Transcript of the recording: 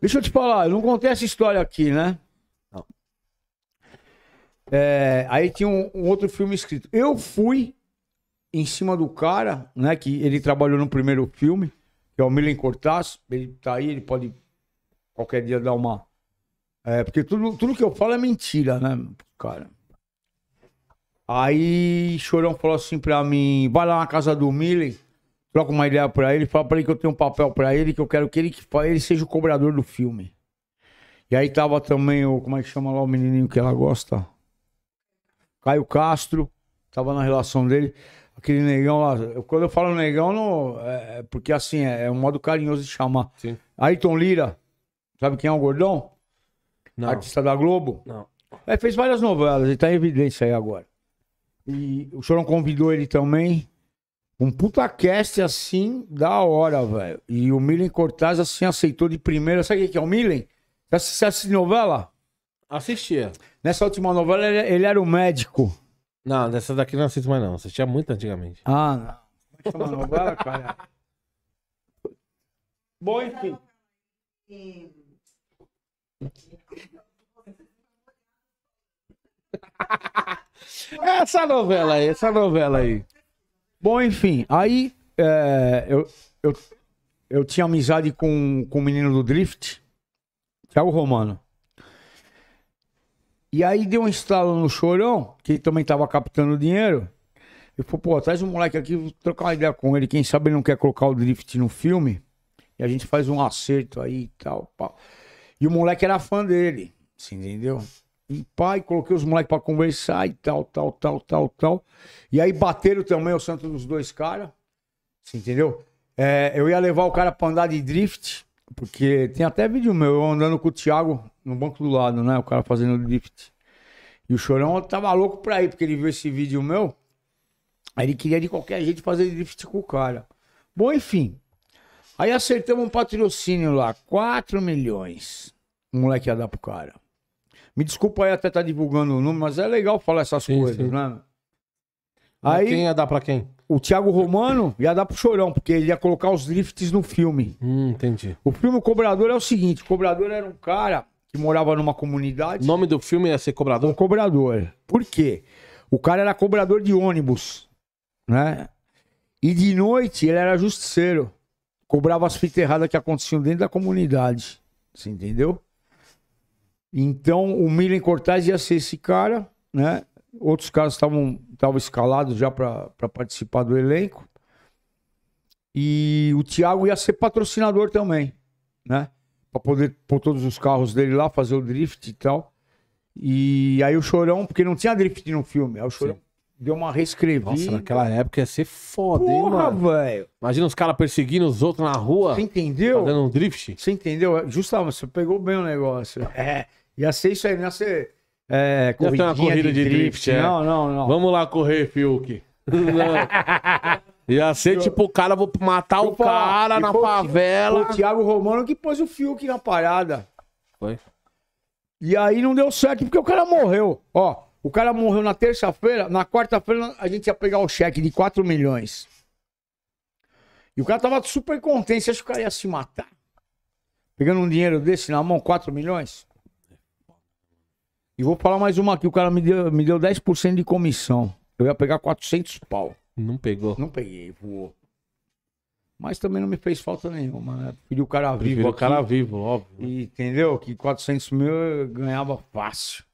Deixa eu te falar, eu não contei essa história aqui, né? Não. É, aí tinha um, um, outro filme escrito. Eu fui em cima do cara, né? Que ele trabalhou no primeiro filme, que é o Milen Cortaz. Ele tá aí, ele pode qualquer dia dar uma. É, porque tudo, tudo que eu falo é mentira, né, cara? Aí Chorão falou assim pra mim: vai lá na casa do Milen troca uma ideia pra ele, fala pra ele que eu tenho um papel pra ele, que eu quero que ele, que ele seja o cobrador do filme. E aí tava também o, como é que chama lá o menininho que ela gosta? Caio Castro, tava na relação dele. Aquele negão lá, quando eu falo negão, não, é, é, porque assim, é, é um modo carinhoso de chamar. Sim. Ayrton Lira, sabe quem é o gordão? Não. Artista da Globo? Não. É, fez várias novelas, ele tá em evidência aí agora. E o Chorão convidou ele também. Um puta cast assim, da hora, velho. E o Milen Cortaz assim aceitou de primeira. Sabe o que é o Milen? Você assistiu essa novela? Assistia. Nessa última novela ele, ele, era o médico. Não, dessa daqui não assisto mais não. Assistia muito antigamente. Ah, não. Como é novela, cara? Bom, enfim. essa novela aí, essa novela aí. Bom, enfim, aí é, eu, eu, eu tinha amizade com, com o menino do Drift, Thiago é Romano. E aí deu um estalo no chorão, que também tava captando dinheiro. Eu falei, pô, traz um moleque aqui, vou trocar uma ideia com ele. Quem sabe ele não quer colocar o drift no filme. E a gente faz um acerto aí e tal. Pá. E o moleque era fã dele, você entendeu? pai, coloquei os moleques para conversar e tal, tal, tal, tal, tal. E aí bateram também o santo dos dois caras. Você entendeu? É, eu ia levar o cara pra andar de drift, porque tem até vídeo meu, eu andando com o Thiago no banco do lado, né? O cara fazendo drift. E o Chorão tava louco pra ir, porque ele viu esse vídeo meu. Aí ele queria de qualquer jeito fazer drift com o cara. Bom, enfim. Aí acertamos um patrocínio lá, 4 milhões. O moleque ia dar pro cara. Me desculpa aí até estar tá divulgando o número, mas é legal falar essas sim, coisas, sim. né? Aí, quem ia dar pra quem? O Thiago Romano ia dar pro Chorão, porque ele ia colocar os drifts no filme. Hum, entendi. O filme Cobrador é o seguinte: o Cobrador era um cara que morava numa comunidade. O nome do filme ia ser Cobrador? O Cobrador. Por quê? O cara era cobrador de ônibus, né? E de noite ele era justiceiro. Cobrava as fitas erradas que aconteciam dentro da comunidade. Você entendeu? Então, o Milen Cortez ia ser esse cara, né? Outros caras estavam escalados já para participar do elenco. E o Thiago ia ser patrocinador também, né? Para poder pôr todos os carros dele lá, fazer o drift e tal. E aí o Chorão, porque não tinha drift no filme, é o Chorão Sim. Deu uma reescrevida. Nossa, naquela época ia ser foda, Porra, hein, mano? velho. Imagina os caras perseguindo os outros na rua. Você entendeu? Fazendo um drift. Você entendeu? Justamente, você pegou bem o negócio. É, ia ser isso aí, não ia ser é, corrida de, de drift. drift é. Não, não, não. Vamos lá correr, Fiuk. Não. Ia ser tipo, o cara, vou matar o tipo, cara na favela. O Thiago Romano que pôs o Fiuk na parada. Foi. E aí não deu certo porque o cara morreu. Ó, o cara morreu na terça-feira, na quarta-feira a gente ia pegar o cheque de 4 milhões. E o cara tava super contente, você acha que o cara ia se matar? Pegando um dinheiro desse na mão, 4 milhões? E vou falar mais uma aqui, o cara me deu, me deu 10% de comissão. Eu ia pegar 400 pau. Não pegou? Não peguei, voou. Mas também não me fez falta nenhuma, né? Pedi o cara vivo. Prefiro o cara vivo, óbvio. Né? E, entendeu? Que 400 mil eu ganhava fácil.